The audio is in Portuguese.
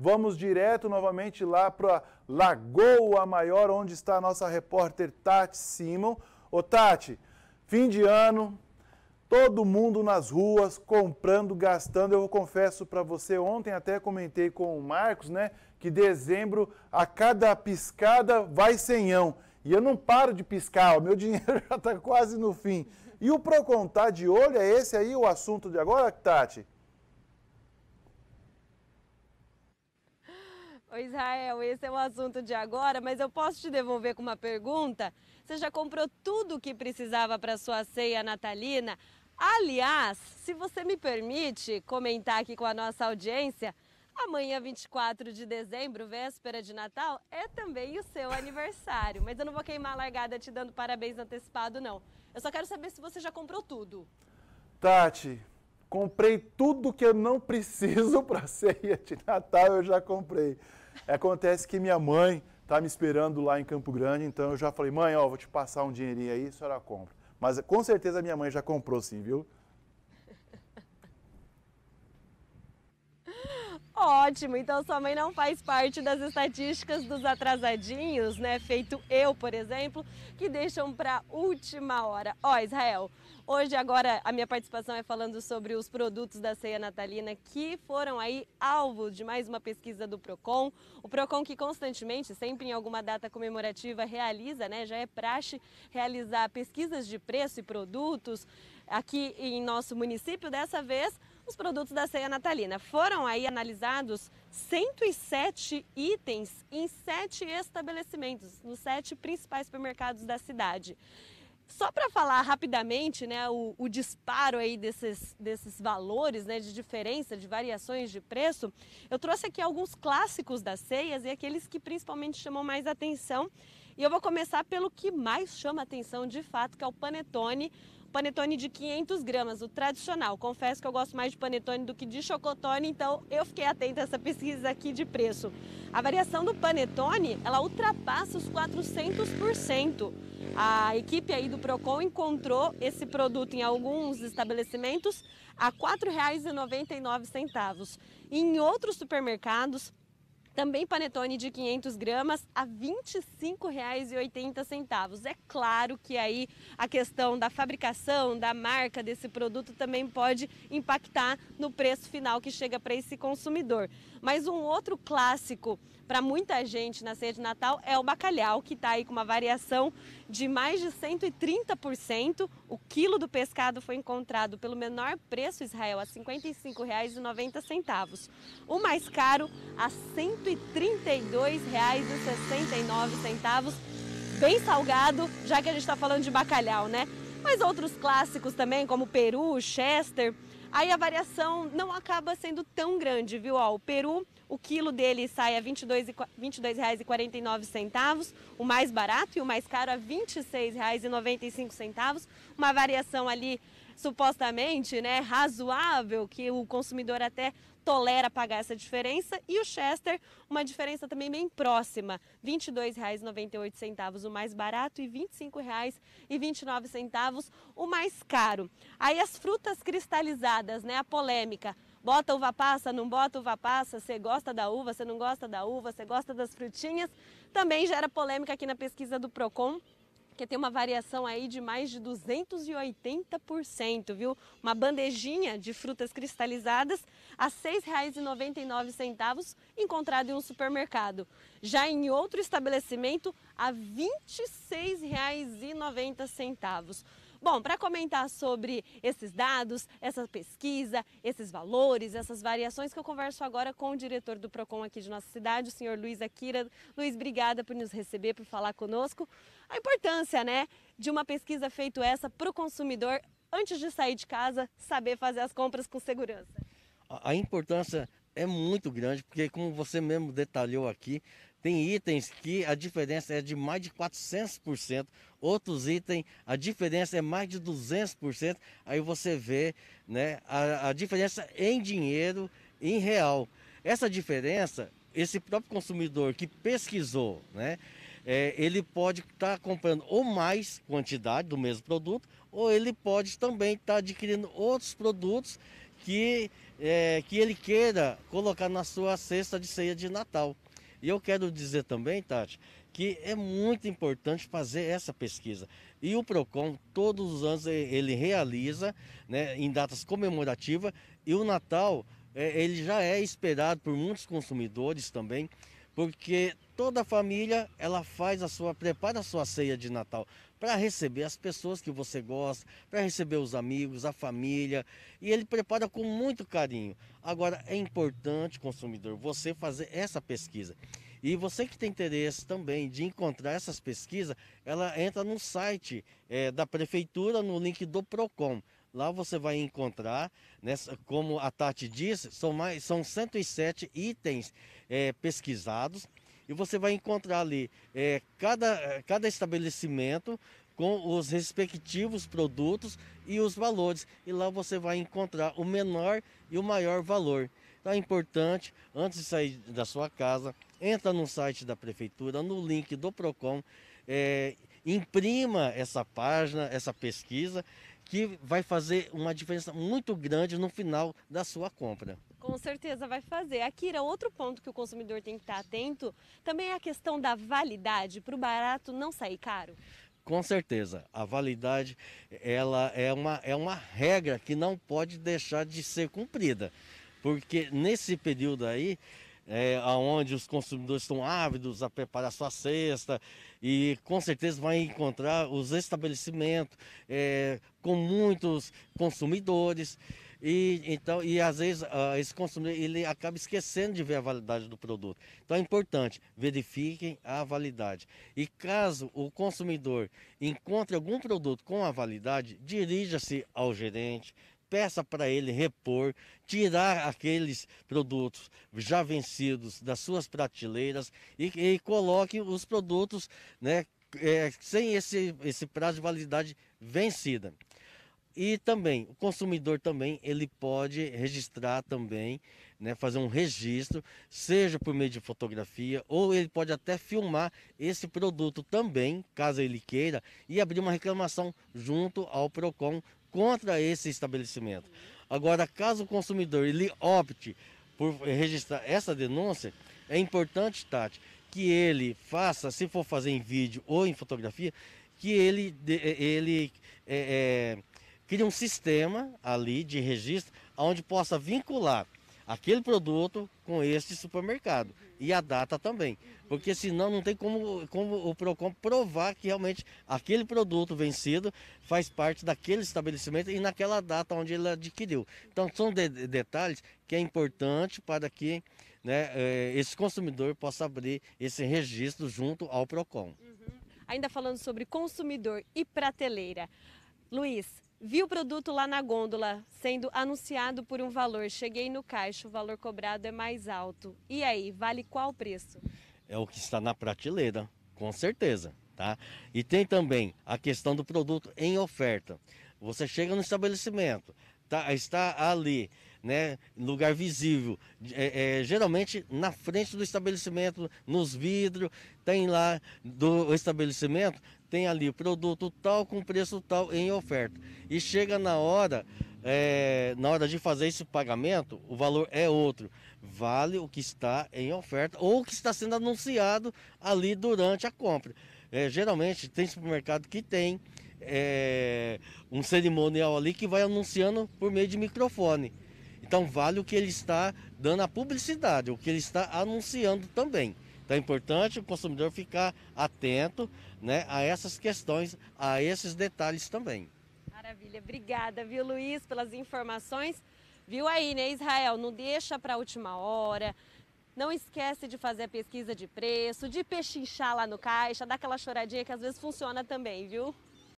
Vamos direto novamente lá para a Lagoa Maior, onde está a nossa repórter Tati Simon. Ô Tati, fim de ano, todo mundo nas ruas comprando, gastando. Eu confesso para você, ontem até comentei com o Marcos, né, que dezembro a cada piscada vai senhão. E eu não paro de piscar, o meu dinheiro já está quase no fim. E o Procontar tá de olho é esse aí o assunto de agora, Tati? O Israel, esse é o assunto de agora, mas eu posso te devolver com uma pergunta? Você já comprou tudo o que precisava para sua ceia natalina? Aliás, se você me permite comentar aqui com a nossa audiência, amanhã, 24 de dezembro, véspera de Natal, é também o seu aniversário. Mas eu não vou queimar a largada te dando parabéns antecipado, não. Eu só quero saber se você já comprou tudo. Tati, Comprei tudo que eu não preciso para ceia de Natal, eu já comprei. Acontece que minha mãe tá me esperando lá em Campo Grande, então eu já falei, mãe, ó, vou te passar um dinheirinho aí, a senhora compra. Mas com certeza minha mãe já comprou sim, viu? Ótimo, então sua mãe não faz parte das estatísticas dos atrasadinhos, né? Feito eu, por exemplo, que deixam para última hora. Ó, Israel, hoje agora a minha participação é falando sobre os produtos da ceia natalina que foram aí alvo de mais uma pesquisa do Procon. O Procon que constantemente, sempre em alguma data comemorativa, realiza, né? Já é praxe realizar pesquisas de preço e produtos aqui em nosso município. Dessa vez os produtos da ceia natalina. Foram aí analisados 107 itens em sete estabelecimentos, nos sete principais supermercados da cidade. Só para falar rapidamente, né, o, o, disparo aí desses, desses valores, né, de diferença, de variações de preço, eu trouxe aqui alguns clássicos das ceias e aqueles que principalmente chamam mais atenção. E eu vou começar pelo que mais chama atenção de fato, que é o panetone, panetone de 500 gramas, o tradicional. Confesso que eu gosto mais de panetone do que de chocotone, então eu fiquei atenta a essa pesquisa aqui de preço. A variação do panetone, ela ultrapassa os 400%. A equipe aí do Procon encontrou esse produto em alguns estabelecimentos a R$ 4,99. Em outros supermercados, também panetone de 500 gramas a R$ 25,80. É claro que aí a questão da fabricação, da marca desse produto também pode impactar no preço final que chega para esse consumidor. Mas um outro clássico para muita gente na ceia de Natal é o bacalhau, que está aí com uma variação de mais de 130%. O quilo do pescado foi encontrado pelo menor preço Israel a R$ 55,90. O mais caro a 100 132,69, bem salgado, já que a gente está falando de bacalhau, né? Mas outros clássicos também, como peru, chester, aí a variação não acaba sendo tão grande, viu? Ó, o peru, o quilo dele sai a R$ 22,49, o mais barato e o mais caro a R$ 26,95, uma variação ali supostamente né, razoável, que o consumidor até tolera pagar essa diferença e o Chester, uma diferença também bem próxima, R$ 22,98 o mais barato e R$ 25,29 o mais caro. Aí as frutas cristalizadas, né, a polêmica. Bota uva passa, não bota uva passa, você gosta da uva, você não gosta da uva, você gosta das frutinhas, também gera polêmica aqui na pesquisa do Procon que tem uma variação aí de mais de 280%, viu? Uma bandejinha de frutas cristalizadas a R$ 6,99 encontrada em um supermercado. Já em outro estabelecimento a R$ 26,90. Bom, para comentar sobre esses dados, essa pesquisa, esses valores, essas variações, que eu converso agora com o diretor do PROCON aqui de nossa cidade, o senhor Luiz Akira. Luiz, obrigada por nos receber, por falar conosco. A importância, né, de uma pesquisa feita essa para o consumidor, antes de sair de casa, saber fazer as compras com segurança. A importância é muito grande, porque como você mesmo detalhou aqui, tem itens que a diferença é de mais de 400%, outros itens a diferença é mais de 200%. Aí você vê né, a, a diferença em dinheiro, em real. Essa diferença, esse próprio consumidor que pesquisou, né, é, ele pode estar tá comprando ou mais quantidade do mesmo produto, ou ele pode também estar tá adquirindo outros produtos que, é, que ele queira colocar na sua cesta de ceia de Natal. E eu quero dizer também, Tati, que é muito importante fazer essa pesquisa. E o PROCON, todos os anos, ele realiza né, em datas comemorativas e o Natal é, ele já é esperado por muitos consumidores também porque toda a família ela faz a sua prepara a sua ceia de Natal para receber as pessoas que você gosta, para receber os amigos, a família, e ele prepara com muito carinho. Agora é importante, consumidor, você fazer essa pesquisa. E você que tem interesse também de encontrar essas pesquisas, ela entra no site é, da prefeitura no link do Procon. Lá você vai encontrar, como a Tati disse, são, mais, são 107 itens é, pesquisados e você vai encontrar ali é, cada, cada estabelecimento com os respectivos produtos e os valores. E lá você vai encontrar o menor e o maior valor. Então é importante, antes de sair da sua casa, entra no site da prefeitura, no link do PROCON, é, imprima essa página, essa pesquisa que vai fazer uma diferença muito grande no final da sua compra. Com certeza vai fazer. Akira, é outro ponto que o consumidor tem que estar atento também é a questão da validade, para o barato não sair caro. Com certeza, a validade ela é uma, é uma regra que não pode deixar de ser cumprida, porque nesse período aí é, onde os consumidores estão ávidos a preparar sua cesta e com certeza vai encontrar os estabelecimentos é, com muitos consumidores e então e às vezes uh, esse consumidor ele acaba esquecendo de ver a validade do produto. Então é importante verifiquem a validade e caso o consumidor encontre algum produto com a validade dirija-se ao gerente, peça para ele repor, tirar aqueles produtos já vencidos das suas prateleiras e, e coloque os produtos né, é, sem esse, esse prazo de validade vencida. E também, o consumidor também, ele pode registrar também, né, fazer um registro, seja por meio de fotografia, ou ele pode até filmar esse produto também, caso ele queira, e abrir uma reclamação junto ao PROCON contra esse estabelecimento. Agora, caso o consumidor ele opte por registrar essa denúncia, é importante, Tati, que ele faça, se for fazer em vídeo ou em fotografia, que ele, eh, ele é, é, crie um sistema ali de registro onde possa vincular aquele produto com este supermercado e a data também, porque senão não tem como, como o PROCON provar que realmente aquele produto vencido faz parte daquele estabelecimento e naquela data onde ele adquiriu. Então são de, detalhes que é importante para que né, é, esse consumidor possa abrir esse registro junto ao PROCON. Uhum. Ainda falando sobre consumidor e prateleira, Luiz, Vi o produto lá na gôndola sendo anunciado por um valor. Cheguei no caixa, o valor cobrado é mais alto. E aí, vale qual preço? É o que está na prateleira, com certeza, tá? E tem também a questão do produto em oferta. Você chega no estabelecimento, tá? Está ali né, lugar visível. É, é, geralmente na frente do estabelecimento, nos vidros, tem lá do estabelecimento, tem ali produto tal com preço tal em oferta. E chega na hora, é, na hora de fazer esse pagamento, o valor é outro. Vale o que está em oferta ou o que está sendo anunciado ali durante a compra. É, geralmente tem supermercado que tem é, um cerimonial ali que vai anunciando por meio de microfone. Então vale o que ele está dando a publicidade, o que ele está anunciando também. Então é importante o consumidor ficar atento né, a essas questões, a esses detalhes também. Maravilha, obrigada, viu, Luiz, pelas informações. Viu aí, né, Israel? Não deixa para a última hora. Não esquece de fazer a pesquisa de preço, de pechinchar lá no caixa, dá aquela choradinha que às vezes funciona também, viu?